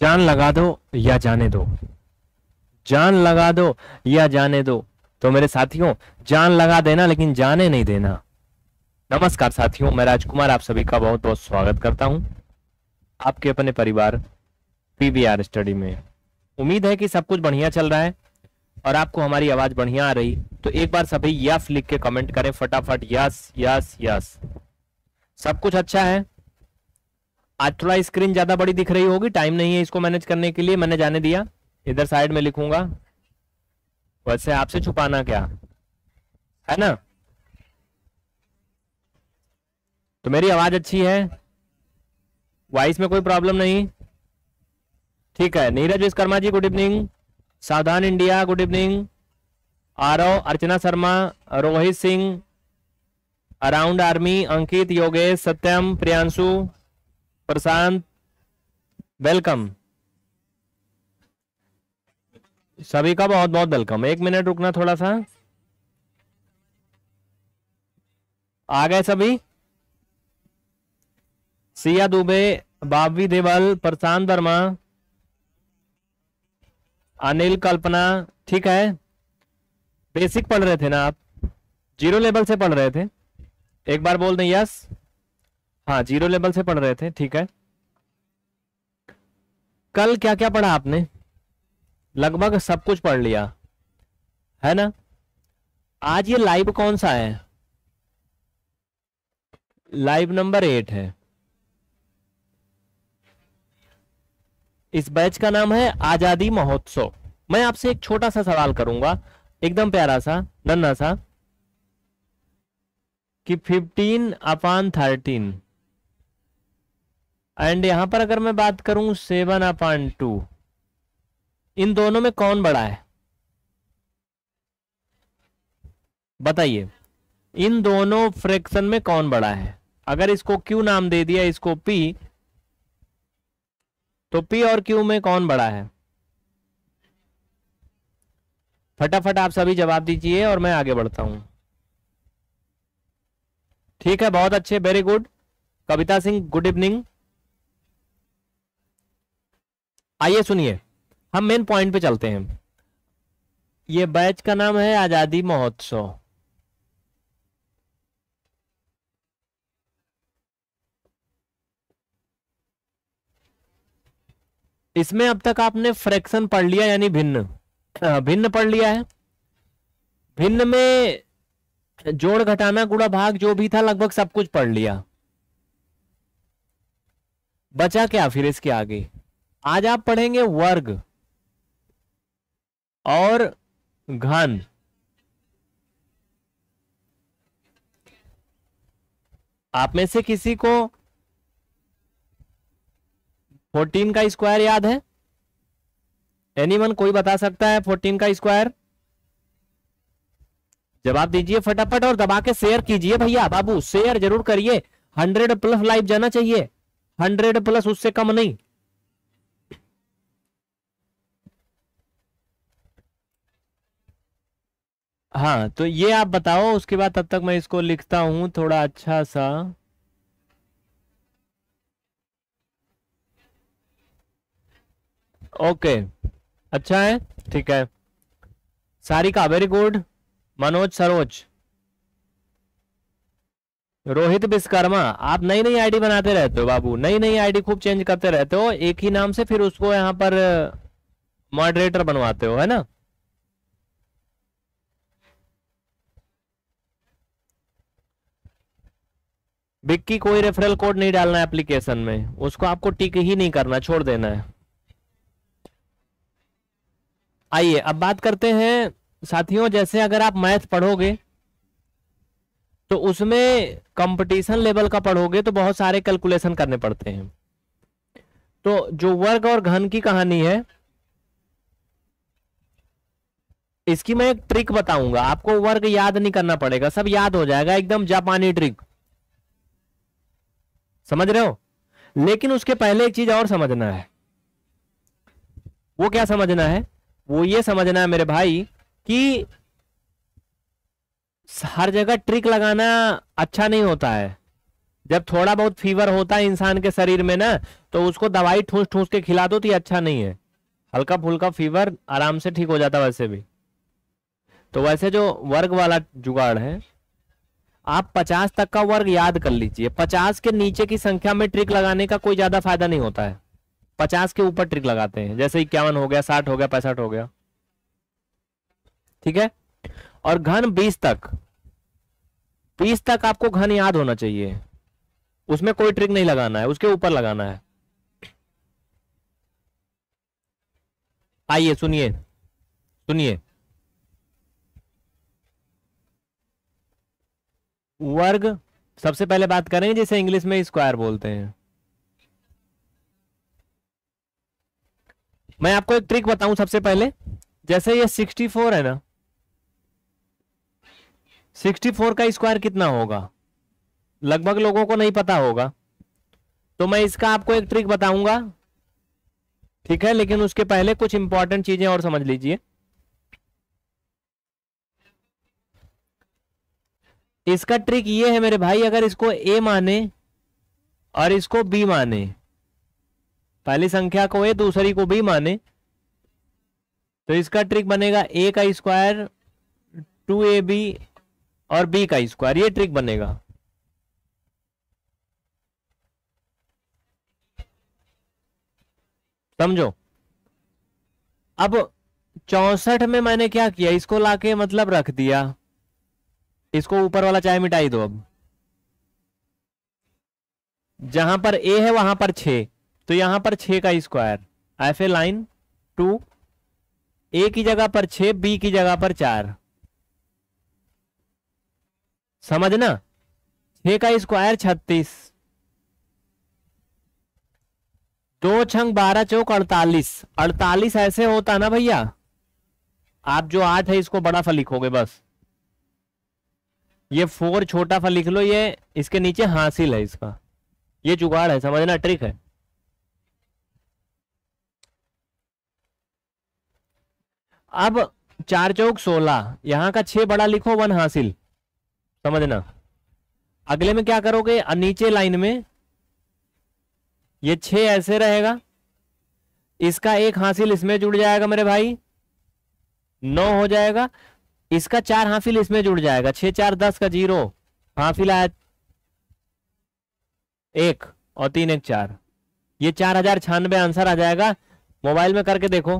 जान लगा दो या जाने दो जान लगा दो या जाने दो तो मेरे साथियों जान लगा देना लेकिन जाने नहीं देना नमस्कार साथियों मैं राजकुमार आप सभी का बहुत बहुत स्वागत करता हूं आपके अपने परिवार पीबीआर स्टडी में उम्मीद है कि सब कुछ बढ़िया चल रहा है और आपको हमारी आवाज बढ़िया आ रही तो एक बार सभी यस लिख के कमेंट करें फटाफट यस यस यस सब कुछ अच्छा है आज थोड़ा स्क्रीन ज्यादा बड़ी दिख रही होगी टाइम नहीं है इसको मैनेज करने के लिए मैंने जाने दिया इधर साइड में लिखूंगा वैसे आपसे छुपाना क्या है ना तो मेरी आवाज अच्छी है वॉइस में कोई प्रॉब्लम नहीं ठीक है Neeraj Vishwakarma ji good evening Savdhaan India good evening Aarav Archana Sharma Rohit Singh अराउंड आर्मी अंकित योगेश सत्यम प्रियांशु प्रशांत वेलकम सभी का बहुत बहुत वेलकम एक मिनट रुकना थोड़ा सा आ गए सभी सिया दुबे बाबी देवल प्रशांत वर्मा अनिल कल्पना ठीक है बेसिक पढ़ रहे थे ना आप जीरो लेवल से पढ़ रहे थे एक बार बोल दें यस हाँ जीरो लेवल से पढ़ रहे थे ठीक है कल क्या क्या पढ़ा आपने लगभग सब कुछ पढ़ लिया है ना आज ये लाइव कौन सा है लाइव नंबर एट है इस बैच का नाम है आजादी महोत्सव मैं आपसे एक छोटा सा सवाल करूंगा एकदम प्यारा सा नन्ना सा कि 15 अपान थर्टीन एंड यहां पर अगर मैं बात करूं सेवन अपॉन टू इन दोनों में कौन बड़ा है बताइए इन दोनों फ्रैक्शन में कौन बड़ा है अगर इसको क्यू नाम दे दिया इसको पी तो पी और क्यू में कौन बड़ा है फटाफट आप सभी जवाब दीजिए और मैं आगे बढ़ता हूं ठीक है बहुत अच्छे very good Kavita Singh good evening आइए सुनिए हम मेन पॉइंट पे चलते हैं ये बैच का नाम है आजादी महोत्सव इसमें अब तक आपने फ्रैक्शन पढ़ लिया यानी भिन्न भिन्न पढ़ लिया है भिन्न में जोड़ घटाना गुड़ा भाग जो भी था लगभग सब कुछ पढ़ लिया बचा क्या फिर इसके आगे आज आप पढ़ेंगे वर्ग और घन आप में से किसी को फोर्टीन का स्क्वायर याद है एनीवन कोई बता सकता है फोर्टीन का स्क्वायर जवाब दीजिए फटाफट और दबा के शेयर कीजिए भैया बाबू शेयर जरूर करिए हंड्रेड प्लस लाइव जाना चाहिए हंड्रेड प्लस उससे कम नहीं हाँ तो ये आप बताओ उसके बाद तब तक मैं इसको लिखता हूं थोड़ा अच्छा सा ओके अच्छा है ठीक है सारिका वेरी गुड मनोज सरोज रोहित विश्वकर्मा आप नई नई आईडी बनाते रहते हो बाबू नई नई आईडी खूब चेंज करते रहते हो एक ही नाम से फिर उसको यहाँ पर मॉडरेटर बनवाते हो है ना बिग की कोई रेफरल कोड नहीं डालना है एप्लीकेशन में उसको आपको टिक ही नहीं करना छोड़ देना है आइए अब बात करते हैं साथियों जैसे अगर आप मैथ पढ़ोगे तो उसमें कंपटीशन लेवल का पढ़ोगे तो बहुत सारे कैलकुलेशन करने पड़ते हैं तो जो वर्ग और घन की कहानी है इसकी मैं एक ट्रिक बताऊंगा आपको वर्ग याद नहीं करना पड़ेगा सब याद हो जाएगा एकदम जापानी ट्रिक समझ रहे हो लेकिन उसके पहले एक चीज और समझना है वो क्या समझना है वो ये समझना है मेरे भाई कि हर जगह ट्रिक लगाना अच्छा नहीं होता है जब थोड़ा बहुत फीवर होता है इंसान के शरीर में ना तो उसको दवाई ठूस ठूस के खिला दो तो ये अच्छा नहीं है हल्का फुल्का फीवर आराम से ठीक हो जाता वैसे भी तो वैसे जो वर्ग वाला जुगाड़ है आप पचास तक का वर्ग याद कर लीजिए पचास के नीचे की संख्या में ट्रिक लगाने का कोई ज्यादा फायदा नहीं होता है पचास के ऊपर ट्रिक लगाते हैं जैसे इक्यावन हो गया साठ हो गया पैंसठ हो गया ठीक है और घन बीस तक बीस तक आपको घन याद होना चाहिए उसमें कोई ट्रिक नहीं लगाना है उसके ऊपर लगाना है आइए सुनिए सुनिए वर्ग सबसे पहले बात करेंगे जिसे इंग्लिश में स्क्वायर बोलते हैं मैं आपको एक ट्रिक बताऊं सबसे पहले जैसे ये 64 है ना 64 का स्क्वायर कितना होगा लगभग लोगों को नहीं पता होगा तो मैं इसका आपको एक ट्रिक बताऊंगा ठीक है लेकिन उसके पहले कुछ इंपॉर्टेंट चीजें और समझ लीजिए इसका ट्रिक ये है मेरे भाई अगर इसको ए माने और इसको बी माने पहली संख्या को ए दूसरी को बी माने तो इसका ट्रिक बनेगा ए का स्क्वायर टू ए बी और बी का स्क्वायर ये ट्रिक बनेगा समझो अब चौसठ में मैंने क्या किया इसको लाके मतलब रख दिया इसको ऊपर वाला चाय मिटाई दो अब जहां पर ए है वहां पर छे तो यहां पर छे का स्क्वायर एफ ए लाइन टू ए की जगह पर छे बी की जगह पर चार समझना छ का स्क्वायर छत्तीस दो छंग बारह चौक अड़तालीस अड़तालीस ऐसे होता ना भैया आप जो आठ है इसको बड़ा सा लिखोगे बस ये फोर छोटा फा लिख लो ये इसके नीचे हासिल है इसका ये जुगाड़ है समझना ट्रिक है अब चार चौक सोलह यहां का छह बड़ा लिखो वन हासिल समझना अगले में क्या करोगे नीचे लाइन में ये छह ऐसे रहेगा इसका एक हासिल इसमें जुड़ जाएगा मेरे भाई नौ हो जाएगा इसका चार हाफिल इसमें जुड़ जाएगा छह चार दस का जीरो हाफिल आया एक और तीन एक चार ये चार हजार छियानबे आंसर आ जाएगा मोबाइल में करके देखो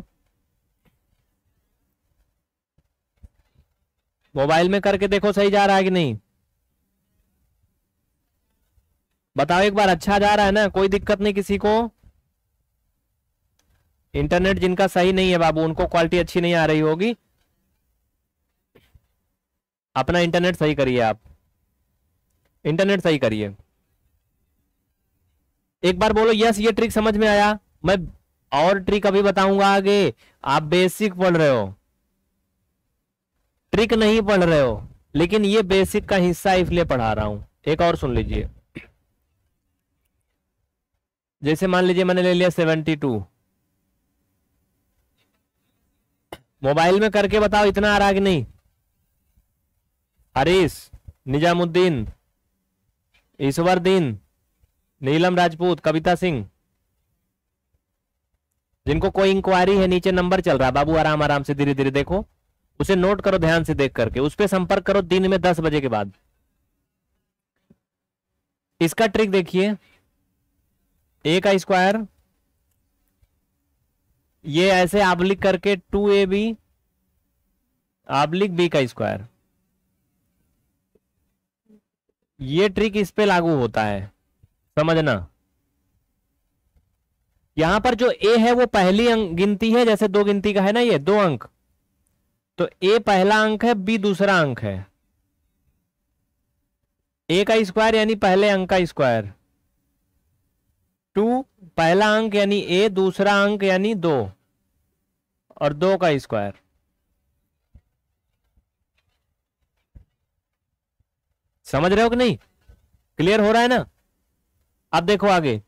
मोबाइल में करके देखो सही जा रहा है कि नहीं बताओ एक बार अच्छा जा रहा है ना कोई दिक्कत नहीं किसी को इंटरनेट जिनका सही नहीं है बाबू उनको क्वालिटी अच्छी नहीं आ रही होगी अपना इंटरनेट सही करिए आप इंटरनेट सही करिए एक बार बोलो यस ये ट्रिक समझ में आया मैं और ट्रिक अभी बताऊंगा आगे आप बेसिक पढ़ रहे हो ट्रिक नहीं पढ़ रहे हो लेकिन ये बेसिक का हिस्सा इसलिए पढ़ा रहा हूं एक और सुन लीजिए जैसे मान लीजिए मैंने ले लिया सेवेंटी टू मोबाइल में करके बताओ इतना आ रहा कि नहीं हरीश निजामुद्दीन ईश्वरदीन नीलम राजपूत कविता सिंह जिनको कोई इंक्वायरी है नीचे नंबर चल रहा है बाबू आराम आराम से धीरे धीरे देखो उसे नोट करो ध्यान से देख करके उस पर संपर्क करो दिन में दस बजे के बाद इसका ट्रिक देखिए ए का स्क्वायर ये ऐसे आबलिक करके two A B oblique B का स्क्वायर ये ट्रिक इस पे लागू होता है समझना यहां पर जो ए है वो पहली अंक गिनती है जैसे दो गिनती का है ना ये दो अंक तो ए पहला अंक है बी दूसरा अंक है ए का स्क्वायर यानी पहले अंक का स्क्वायर टू पहला अंक यानी ए दूसरा अंक यानी दो और दो का स्क्वायर समझ रहे हो कि नहीं क्लियर हो रहा है ना अब देखो आगे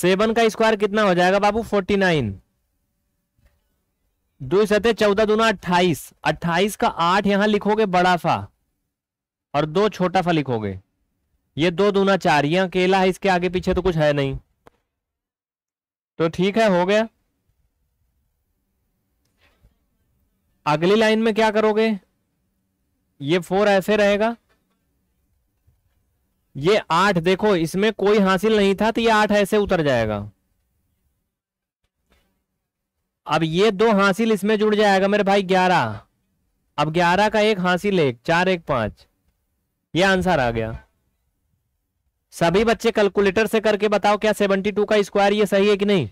सेवन का स्क्वायर कितना हो जाएगा बाबू फोर्टी नाइन दो सतह चौदह दूना अट्ठाईस अट्ठाईस का आठ यहां लिखोगे बड़ा फा और दो छोटा फा लिखोगे ये दो दूना चार ये अकेला है इसके आगे पीछे तो कुछ है नहीं तो ठीक है हो गया अगली लाइन में क्या करोगे ये फोर ऐसे रहेगा ये आठ देखो इसमें कोई हासिल नहीं था तो ये आठ ऐसे उतर जाएगा अब ये दो हासिल इसमें जुड़ जाएगा मेरे भाई ग्यारह अब ग्यारह का एक हासिल एक चार एक पांच ये आंसर आ गया सभी बच्चे कैलकुलेटर से करके बताओ क्या सेवेंटी टू का स्क्वायर ये सही है कि नहीं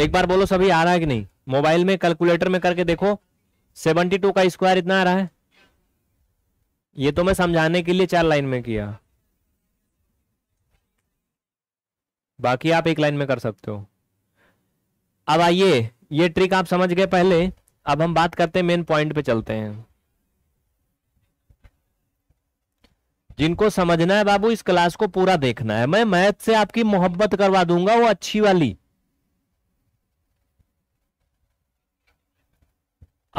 एक बार बोलो सभी आ रहा है कि नहीं मोबाइल में कैलकुलेटर में करके देखो सेवेंटी टू का स्क्वायर इतना आ रहा है ये तो मैं समझाने के लिए चार लाइन में किया बाकी आप एक लाइन में कर सकते हो अब आइए ये ट्रिक आप समझ गए पहले अब हम बात करते हैं मेन पॉइंट पे चलते हैं जिनको समझना है बाबू इस क्लास को पूरा देखना है मैं मैथ से आपकी मोहब्बत करवा दूंगा वो अच्छी वाली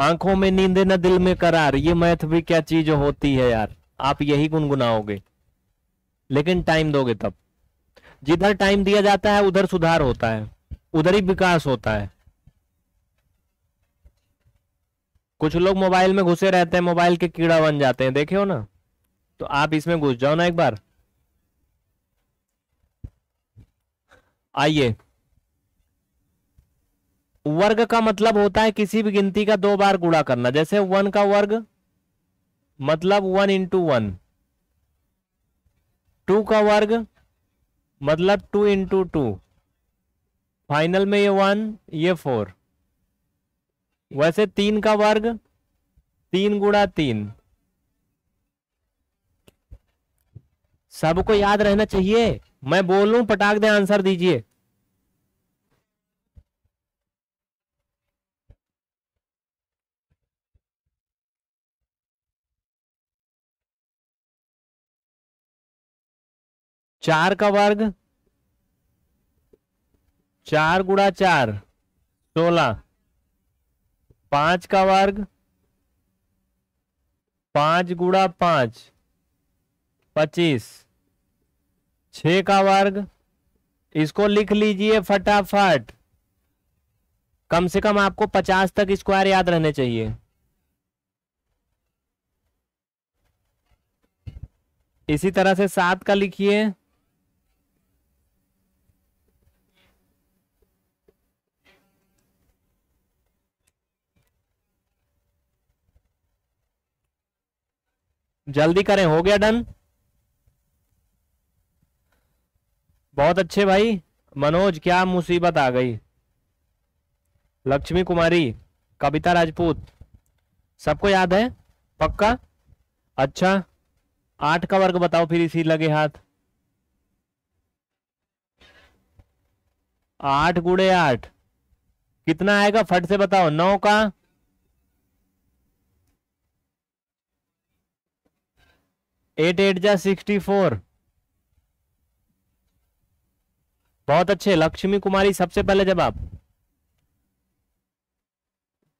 आंखों में नींदे न दिल में करार ये मैथ भी क्या चीज होती है यार आप यही गुनगुनाओगे लेकिन टाइम दोगे तब जिधर टाइम दिया जाता है उधर सुधार होता है उधर ही विकास होता है कुछ लोग मोबाइल में घुसे रहते हैं मोबाइल के कीड़ा बन जाते हैं देखे हो ना तो आप इसमें घुस जाओ ना एक बार आइए वर्ग का मतलब होता है किसी भी गिनती का दो बार गुणा करना जैसे वन का वर्ग मतलब वन इंटू वन टू का वर्ग मतलब टू इंटू टू फाइनल में ये वन ये फोर वैसे तीन का वर्ग तीन गुणा तीन सबको याद रहना चाहिए मैं बोलूं पटाख दे आंसर दीजिए चार का वर्ग चार गुड़ा चार सोलह पांच का वर्ग पांच गुड़ा पांच पच्चीस छ का वर्ग इसको लिख लीजिए फटाफट कम से कम आपको पचास तक स्क्वायर याद रहने चाहिए इसी तरह से सात का लिखिए जल्दी करें हो गया डन बहुत अच्छे भाई मनोज क्या मुसीबत आ गई लक्ष्मी कुमारी कविता राजपूत सबको याद है पक्का अच्छा आठ का वर्ग बताओ फिर इसी लगे हाथ आठ गुड़े आठ कितना आएगा फट से बताओ नौ का एट एट जा सिक्सटी फोर बहुत अच्छे लक्ष्मी कुमारी सबसे पहले जवाब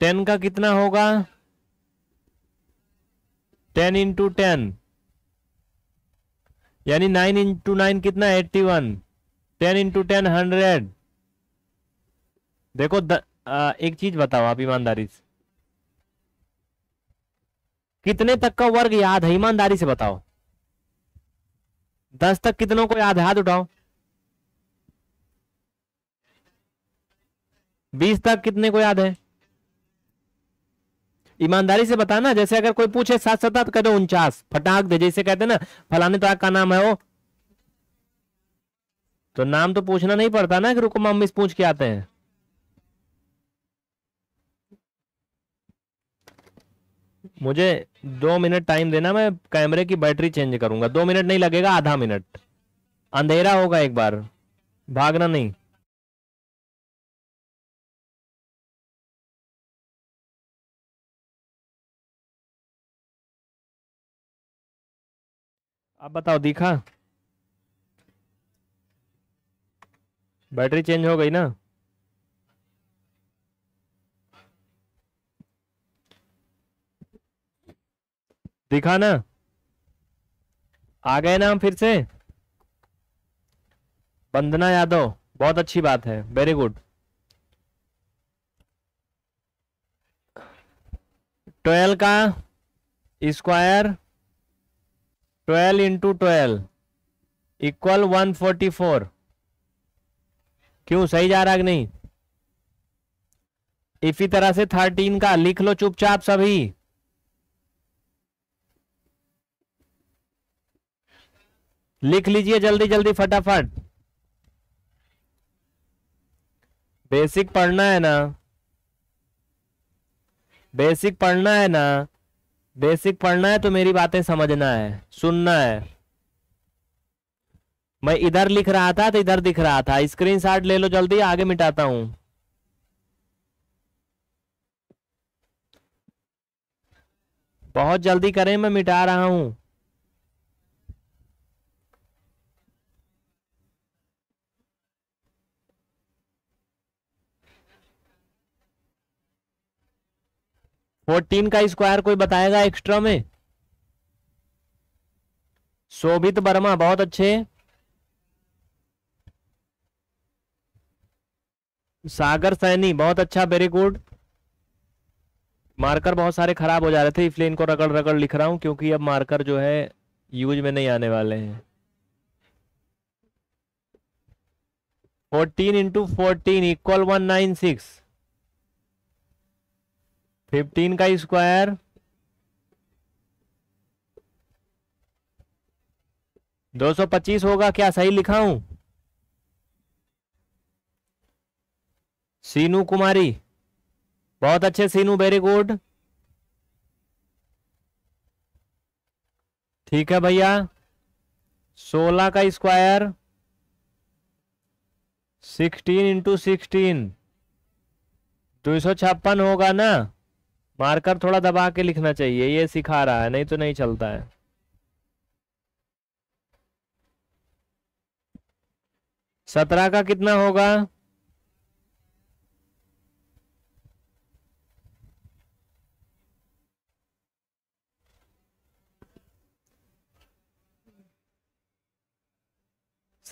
टेन का कितना होगा टेन इंटू टेन यानी नाइन इंटू नाइन कितना eighty one ten into ten hundred देखो द, आ, एक चीज बताओ आप ईमानदारी से कितने तक का वर्ग याद है ईमानदारी से बताओ दस तक कितनों को याद है हाथ उठाओ बीस तक कितने को याद है ईमानदारी से बताना जैसे अगर कोई पूछे सात तो कह दो उनचास फटाक दे जैसे कहते ना फलाने तो का नाम है वो तो नाम तो पूछना नहीं पड़ता ना कि रुको मम्मी पूछ के आते हैं मुझे दो मिनट टाइम देना मैं कैमरे की बैटरी चेंज करूंगा दो मिनट नहीं लगेगा आधा मिनट अंधेरा होगा एक बार भागना नहीं आप बताओ दिखा बैटरी चेंज हो गई ना दिखा ना आ गए ना हम फिर से वंदना यादव बहुत अच्छी बात है वेरी गुड ट्वेल्व का square twelve into twelve equal one forty four क्यों सही जा रहा कि नहीं इसी तरह से थर्टीन का लिख लो चुपचाप सभी लिख लीजिए जल्दी जल्दी फटाफट बेसिक पढ़ना है ना बेसिक पढ़ना है ना बेसिक पढ़ना है तो मेरी बातें समझना है सुनना है मैं इधर लिख रहा था तो इधर दिख रहा था स्क्रीनशॉट ले लो जल्दी आगे मिटाता हूं बहुत जल्दी करें मैं मिटा रहा हूं फोर्टीन का स्क्वायर कोई बताएगा एक्स्ट्रा में शोभित वर्मा बहुत अच्छे सागर सैनी बहुत अच्छा वेरी गुड मार्कर बहुत सारे खराब हो जा रहे थे इसलिए इनको रगड़ रगड़ लिख रहा हूं क्योंकि अब मार्कर जो है यूज में नहीं आने वाले हैं fourteen into fourteen equal one nine six fifteen का स्क्वायर दो सौ पच्चीस होगा क्या सही लिखा हूं सीनू कुमारी बहुत अच्छे सीनू वेरी गुड ठीक है भैया सोलह का स्क्वायर सिक्सटीन इंटू सिक्सटीन दो सौ छप्पन होगा ना मार्कर थोड़ा दबा के लिखना चाहिए ये सिखा रहा है नहीं तो नहीं चलता है सत्रह का कितना होगा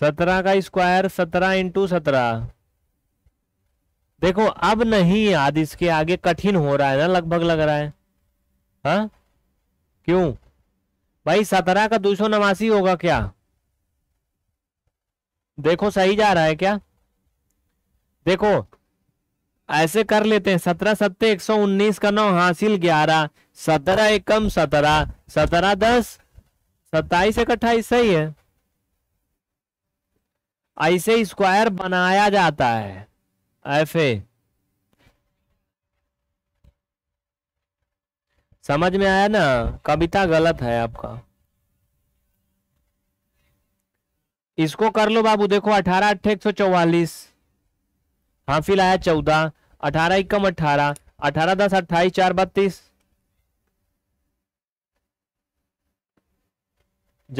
सत्रह का स्क्वायर सत्रह इंटू सत्रह देखो अब नहीं याद इसके आगे कठिन हो रहा है ना लगभग लग रहा है हा? क्यों भाई सत्रह का दो सौ नवासी होगा क्या देखो सही जा रहा है क्या देखो ऐसे कर लेते हैं सत्रह सत्तर एक सौ उन्नीस का नौ हासिल ग्यारह सत्रह एक कम सत्रह सत्रह दस सत्ताईस एक अट्ठाईस सही है ऐसे स्क्वायर बनाया जाता है एफ ए समझ में आया ना कविता गलत है आपका इसको कर लो बाबू देखो अठारह अट्ठे एक सौ चौवालीस हाफिल आया चौदह अठारह इक्कम अठारह अठारह दस अट्ठाईस चार बत्तीस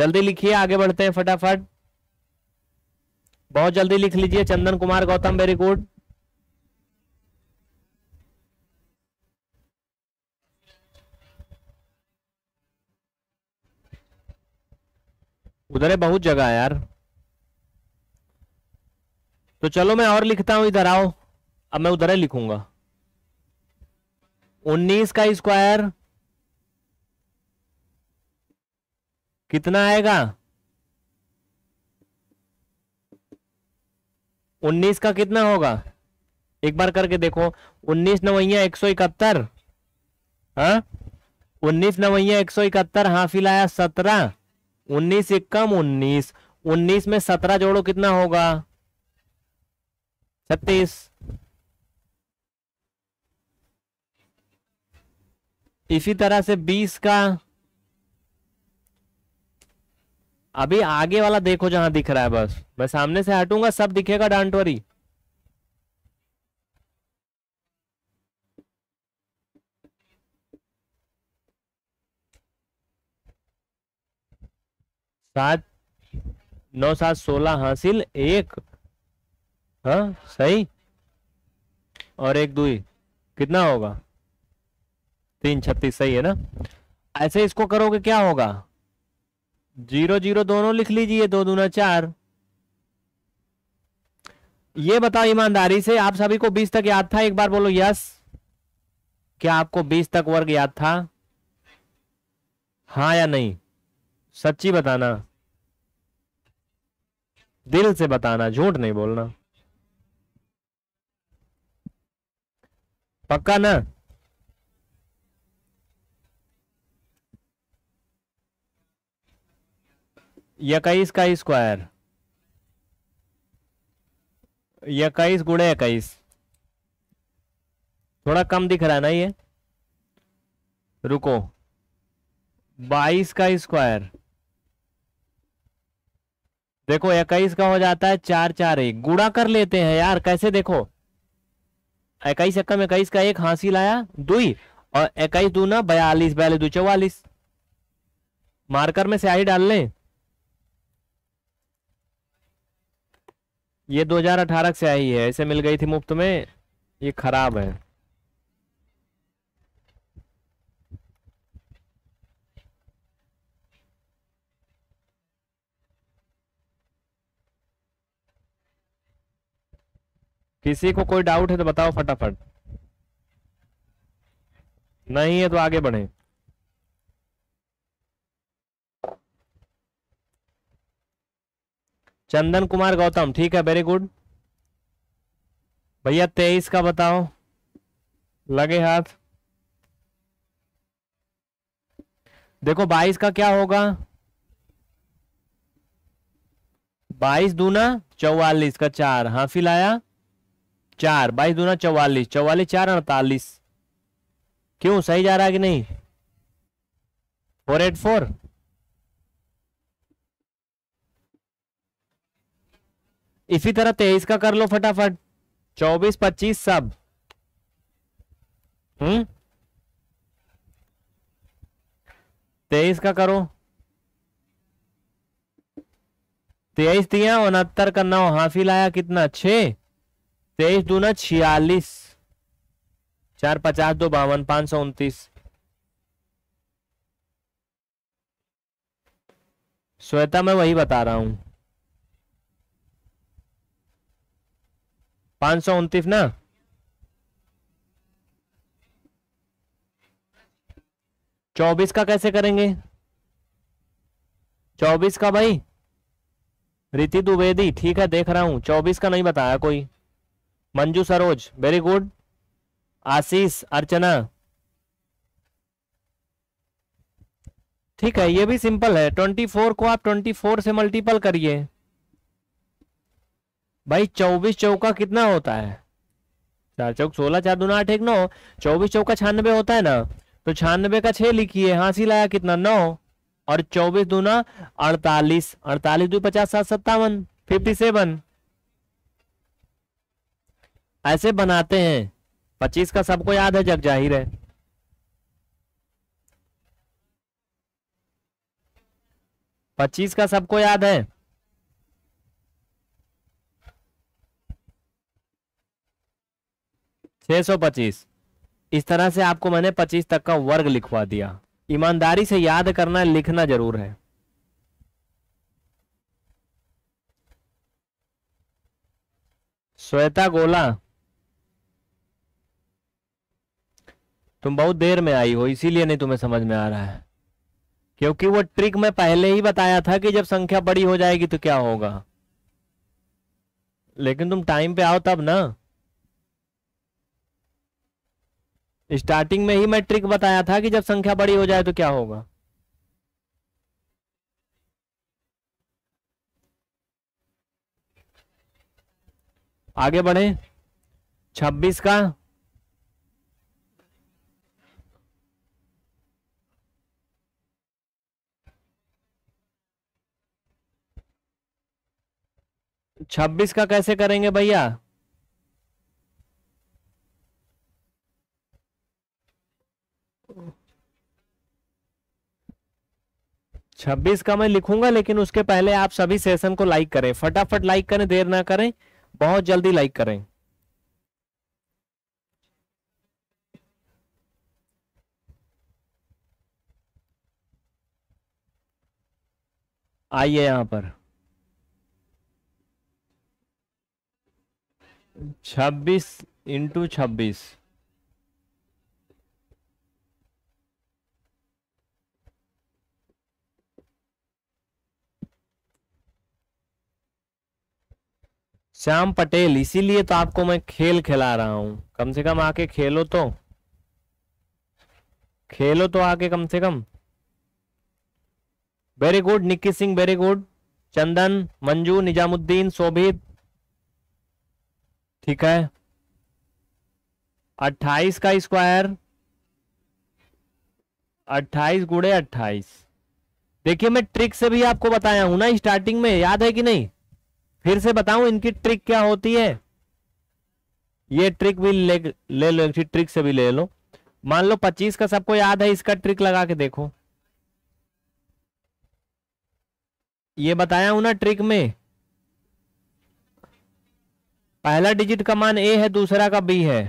जल्दी लिखिए आगे बढ़ते हैं फटाफट बहुत जल्दी लिख लीजिए चंदन कुमार गौतम वेरी गुड उधर है बहुत जगह है यार तो चलो मैं और लिखता हूं इधर आओ अब मैं उधर ही लिखूंगा उन्नीस का स्क्वायर कितना आएगा उन्नीस का कितना होगा एक बार करके देखो उन्नीस नवैया एक सौ इकहत्तर हाँ उन्नीस नवैया एक सौ इकहत्तर हाफिल आया सत्रह उन्नीस से कम उन्नीस उन्नीस में सत्रह जोड़ो कितना होगा छत्तीस इसी तरह से बीस का अभी आगे वाला देखो जहां दिख रहा है बस मैं सामने से हटूंगा सब दिखेगा डांटवरी सात नौ सात सोलह हासिल एक हाँ सही और एक दुई कितना होगा तीन छत्तीस सही है ना ऐसे इसको करोगे क्या होगा जीरो जीरो दोनों लिख लीजिए दो दूना चार ये बताओ ईमानदारी से आप सभी को बीस तक याद था एक बार बोलो यस क्या आपको बीस तक वर्ग याद था हाँ या नहीं सच्ची बताना दिल से बताना झूठ नहीं बोलना पक्का ना इक्कीस का स्क्वायर इक्कीस गुड़े इक्कीस थोड़ा कम दिख रहा है ना ये रुको बाईस का स्क्वायर देखो इक्कीस का हो जाता है चार चार एक गुड़ा कर लेते हैं यार कैसे देखो इक्कीस एकम इक्कीस का एक हासिल आया दुई और इक्कीस दू ना बयालीस बयालीस दू चौवालीस मार्कर में स्याही डाल लें ये 2018 से आई है ऐसे मिल गई थी मुफ्त में ये खराब है किसी को कोई डाउट है तो बताओ फटाफट नहीं है तो आगे बढ़े चंदन कुमार गौतम ठीक है वेरी गुड भैया तेईस का बताओ लगे हाथ देखो बाईस का क्या होगा बाईस दूना चौवालीस का चार हाफिल आया चार बाईस दूना चौवालीस चौवालीस चार अड़तालीस क्यों सही जा रहा है कि नहीं फोर एट फोर इसी तरह तेईस का कर लो फटाफट चौबीस पच्चीस सब हम्म तेईस का करो तेईस दिया उनहत्तर का नौ हाफी लाया कितना छह तेईस दूना छियालीस चार पचास दो बावन पांच सौ उन्तीस श्वेता मैं वही बता रहा हूं पांच सौ उन्तीस ना चौबीस का कैसे करेंगे चौबीस का भाई रीति द्विवेदी ठीक है देख रहा हूं चौबीस का नहीं बताया कोई मंजू सरोज वेरी गुड आशीष अर्चना ठीक है ये भी सिंपल है ट्वेंटी फोर को आप ट्वेंटी फोर से मल्टीपल करिए भाई चौबीस चौका कितना होता है चार चौक सोलह चार दूना आठ एक नौ चौबीस चौका छियानबे होता है ना तो छियानबे का छह लिखिए हाँसी लाया कितना नौ और चौबीस दूना अड़तालीस अड़तालीस दू पचास सात सत्तावन फिफ्टी सेवन ऐसे बनाते हैं पच्चीस का सबको याद है जग जाहिर है पच्चीस का सबको याद है छह सौ पच्चीस इस तरह से आपको मैंने पच्चीस तक का वर्ग लिखवा दिया ईमानदारी से याद करना लिखना जरूर है श्वेता गोला तुम बहुत देर में आई हो इसीलिए नहीं तुम्हें समझ में आ रहा है क्योंकि वो ट्रिक मैं पहले ही बताया था कि जब संख्या बड़ी हो जाएगी तो क्या होगा लेकिन तुम टाइम पे आओ तब ना स्टार्टिंग में ही मैं ट्रिक बताया था कि जब संख्या बड़ी हो जाए तो क्या होगा आगे बढ़े 26 का छब्बीस का कैसे करेंगे भैया छब्बीस का मैं लिखूंगा लेकिन उसके पहले आप सभी सेशन को लाइक करें फटाफट लाइक करें देर ना करें बहुत जल्दी लाइक करें आइए यहां पर छब्बीस इंटू छब्बीस श्याम पटेल इसीलिए तो आपको मैं खेल खिला रहा हूं कम से कम आके खेलो तो खेलो तो आके कम से कम very good Nikki Singh very good Chandan Manju Nizamuddin Shobhit ठीक है अट्ठाईस का स्क्वायर अट्ठाईस गुड़े अट्ठाईस देखिए मैं ट्रिक से भी आपको बताया हूं ना स्टार्टिंग में याद है कि नहीं फिर से बताऊं इनकी ट्रिक क्या होती है ये ट्रिक भी ले, ले लो एक ट्रिक से भी ले लो मान लो पच्चीस का सबको याद है इसका ट्रिक लगा के देखो ये बताया हूं ना ट्रिक में पहला डिजिट का मान ए है दूसरा का बी है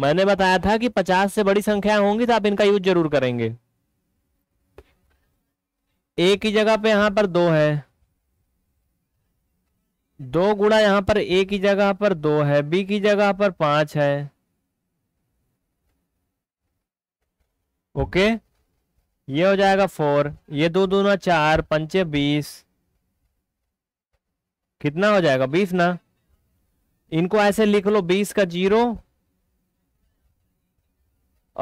मैंने बताया था कि पचास से बड़ी संख्याएं होंगी तो आप इनका यूज जरूर करेंगे ए की जगह पे यहां पर दो है दो गुड़ा यहां पर ए की जगह पर दो है बी की जगह पर पांच है ओके okay? ये हो जाएगा फोर ये दो दो ना चार पंचे बीस कितना हो जाएगा बीस ना इनको ऐसे लिख लो बीस का जीरो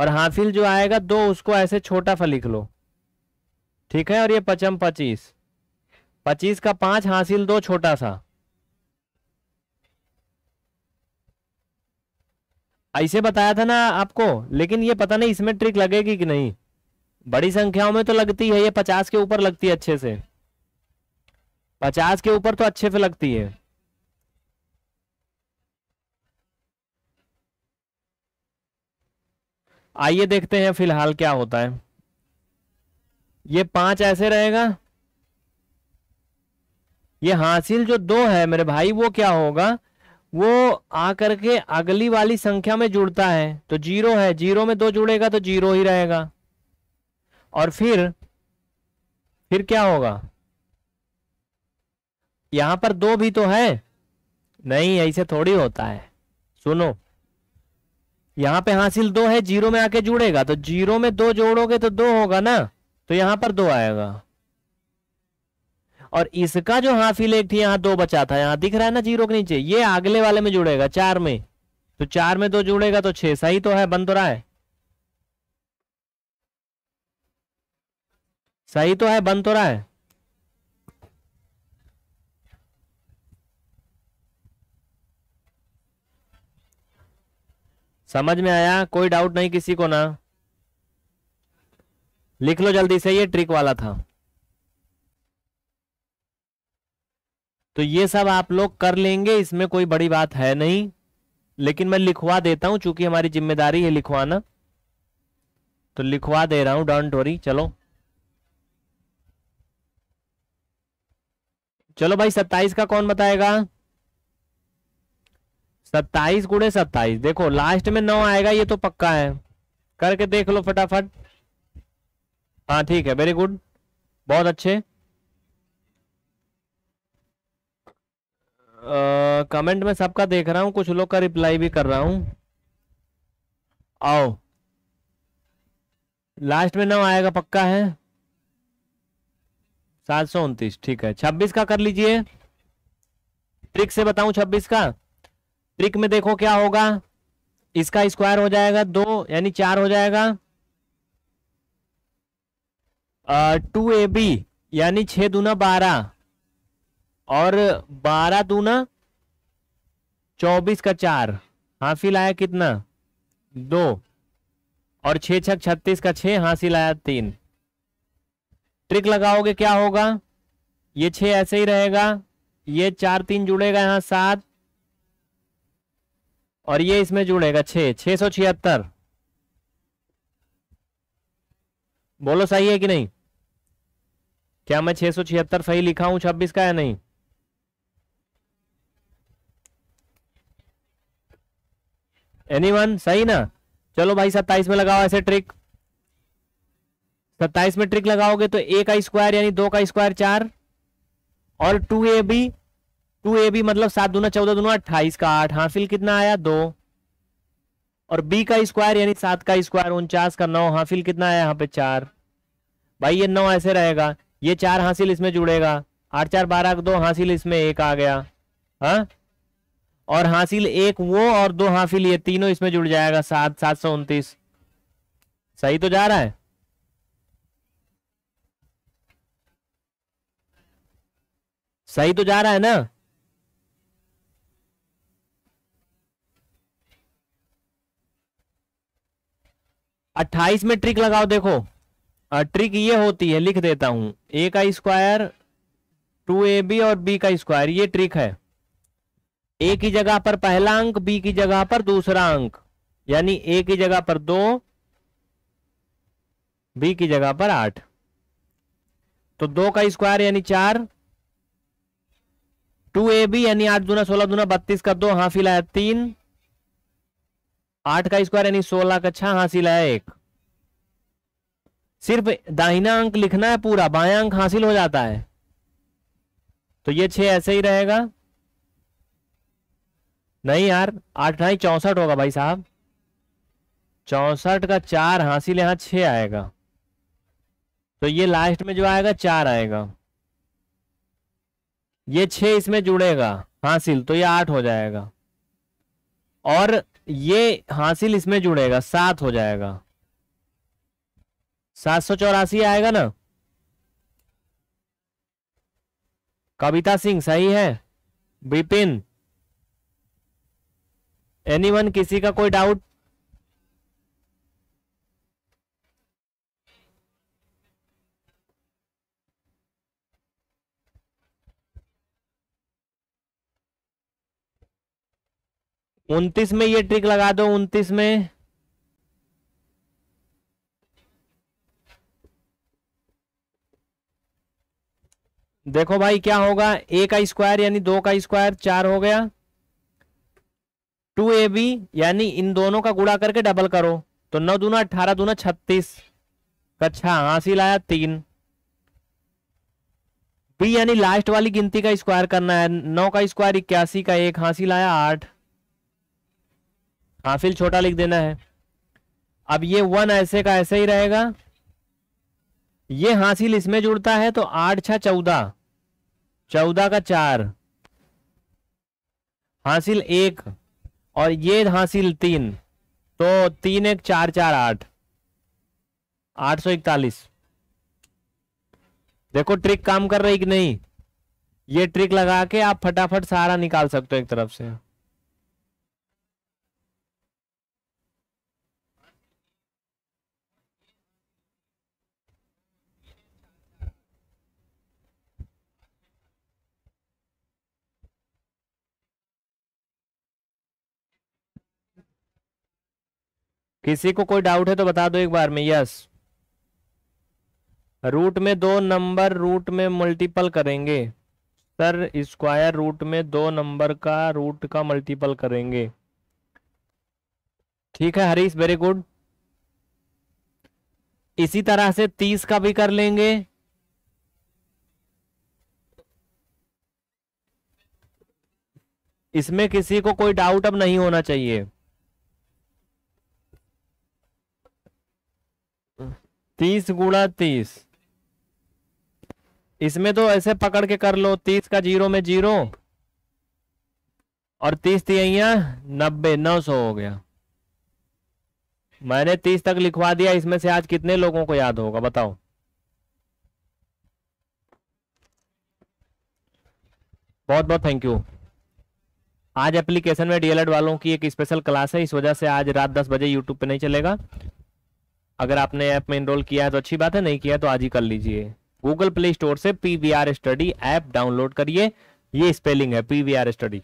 और हाफिल जो आएगा दो उसको ऐसे छोटा सा लिख लो ठीक है और ये पचम पच्चीस पच्चीस का पांच हासिल दो छोटा सा ऐसे बताया था ना आपको लेकिन ये पता नहीं इसमें ट्रिक लगेगी कि नहीं बड़ी संख्याओं में तो लगती है ये पचास के ऊपर लगती है अच्छे से पचास के ऊपर तो अच्छे से लगती है आइए देखते हैं फिलहाल क्या होता है ये पांच ऐसे रहेगा ये हासिल जो दो है मेरे भाई वो क्या होगा वो आकर के अगली वाली संख्या में जुड़ता है तो जीरो है जीरो में दो जुड़ेगा तो जीरो ही रहेगा और फिर फिर क्या होगा यहां पर दो भी तो है नहीं ऐसे थोड़ी होता है सुनो यहां पे हासिल दो है जीरो में आके जुड़ेगा तो जीरो में दो जोड़ोगे तो दो होगा ना तो यहां पर दो आएगा और इसका जो हाफिल एक थी यहां दो बचा था यहां दिख रहा है ना जीरो के नीचे ये अगले वाले में जुड़ेगा चार में तो चार में दो जुड़ेगा तो छह सही तो है बन तो रहा है सही तो है बंद तो रहा है समझ में आया कोई डाउट नहीं किसी को ना लिख लो जल्दी से ये ट्रिक वाला था तो ये सब आप लोग कर लेंगे इसमें कोई बड़ी बात है नहीं लेकिन मैं लिखवा देता हूं चूंकि हमारी जिम्मेदारी है लिखवाना तो लिखवा दे रहा हूं डोंट वरी चलो चलो भाई सत्ताईस का कौन बताएगा सत्ताईस गुड़े सत्ताईस देखो लास्ट में नौ आएगा ये तो पक्का है करके देख लो फटाफट हाँ ठीक है वेरी गुड बहुत अच्छे कमेंट में सबका देख रहा हूँ कुछ लोग का रिप्लाई भी कर रहा हूँ आओ लास्ट में नौ आएगा पक्का है सात सौ उनतीस ठीक है छब्बीस का कर लीजिए ट्रिक से बताऊं छब्बीस का ट्रिक में देखो क्या होगा इसका स्क्वायर हो जाएगा दो यानी चार हो जाएगा टू ए बी यानी छह दूना बारह और बारह दूना चौबीस का चार हासिल आया कितना दो और छ छक छत्तीस का छः हासिल आया तीन ट्रिक लगाओगे क्या होगा ये छह ऐसे ही रहेगा ये चार तीन जुड़ेगा यहां सात और ये इसमें जुड़ेगा छह छह सौ छिहत्तर बोलो सही है कि नहीं क्या मैं छह सौ छिहत्तर सही लिखा हूं छब्बीस का या नहीं एनीवन सही ना चलो भाई सत्ताईस में लगाओ ऐसे ट्रिक सत्ताईस में ट्रिक लगाओगे तो ए का स्क्वायर यानी दो का स्क्वायर चार और two A B two A B मतलब सात दूना चौदह दूना अट्ठाईस का आठ हाफिल कितना आया दो और बी का स्क्वायर यानी सात का स्क्वायर उनचास का नौ हाफिल कितना आया यहाँ पे चार भाई ये नौ ऐसे रहेगा ये चार हासिल इसमें जुड़ेगा आठ चार बारह दो हासिल इसमें एक आ गया हा? और हासिल एक वो और दो हाफिल ये तीनों इसमें जुड़ जाएगा सात सात सौ उनतीस सही तो जा रहा है सही तो जा रहा है ना अट्ठाईस में ट्रिक लगाओ देखो ट्रिक ये होती है लिख देता हूं ए का स्क्वायर टू ए बी और बी का स्क्वायर ये ट्रिक है ए की जगह पर पहला अंक बी की जगह पर दूसरा अंक यानी ए की जगह पर दो बी की जगह पर आठ तो दो का स्क्वायर यानी चार टू ए बी यानी आठ दूना सोलह दूना बत्तीस का दो हाफ हिला है तीन आठ का स्क्वायर यानी सोलह का छह हासिल है एक सिर्फ दाहिना अंक लिखना है पूरा बाया अंक हासिल हो जाता है तो ये छह ऐसे ही रहेगा नहीं यार आठ नहीं चौसठ होगा भाई साहब चौसठ का चार हासिल यहां छह आएगा तो ये लास्ट में जो आएगा चार आएगा ये छः इसमें जुड़ेगा हासिल तो ये आठ हो जाएगा और ये हासिल इसमें जुड़ेगा सात हो जाएगा सात सौ चौरासी आएगा ना कविता सिंह सही है विपिन एनीवन किसी का कोई डाउट उनतीस में ये ट्रिक लगा दो उनतीस में देखो भाई क्या होगा ए का स्क्वायर यानी दो का स्क्वायर चार हो गया टू ए बी यानी इन दोनों का गुड़ा करके डबल करो तो नौ दूना अठारह दूना छत्तीस कच्छा हासिल आया तीन बी यानी लास्ट वाली गिनती का स्क्वायर करना है नौ का स्क्वायर इक्यासी का एक हासिल आया आठ हाफिल छोटा लिख देना है अब ये वन ऐसे का ऐसे ही रहेगा ये हासिल इसमें जुड़ता है तो आठ छ चौदह चौदह का चार हासिल एक और ये हासिल तीन तो तीन एक चार चार आठ आठ सौ इकतालीस देखो ट्रिक काम कर रही कि नहीं ये ट्रिक लगा के आप फटाफट सारा निकाल सकते हो एक तरफ से किसी को कोई डाउट है तो बता दो एक बार में यस रूट में दो नंबर रूट में मल्टीपल करेंगे सर स्क्वायर रूट में दो नंबर का रूट का मल्टीपल करेंगे ठीक है हरीश वेरी गुड इसी तरह से तीस का भी कर लेंगे इसमें किसी को कोई डाउट अब नहीं होना चाहिए तीस गुणा तीस इसमें तो ऐसे पकड़ के कर लो तीस का जीरो में जीरो और तीस तिया नब्बे नौ सौ हो गया मैंने तीस तक लिखवा दिया इसमें से आज कितने लोगों को याद होगा बताओ बहुत बहुत थैंक यू आज एप्लीकेशन में डीएलएड वालों की एक स्पेशल क्लास है इस वजह से आज रात दस बजे यूट्यूब पे नहीं चलेगा अगर आपने ऐप में इनरोल किया है तो अच्छी बात है नहीं किया तो आज ही कर लीजिए गूगल प्ले स्टोर से पी स्टडी ऐप डाउनलोड करिए ये स्पेलिंग है पी स्टडी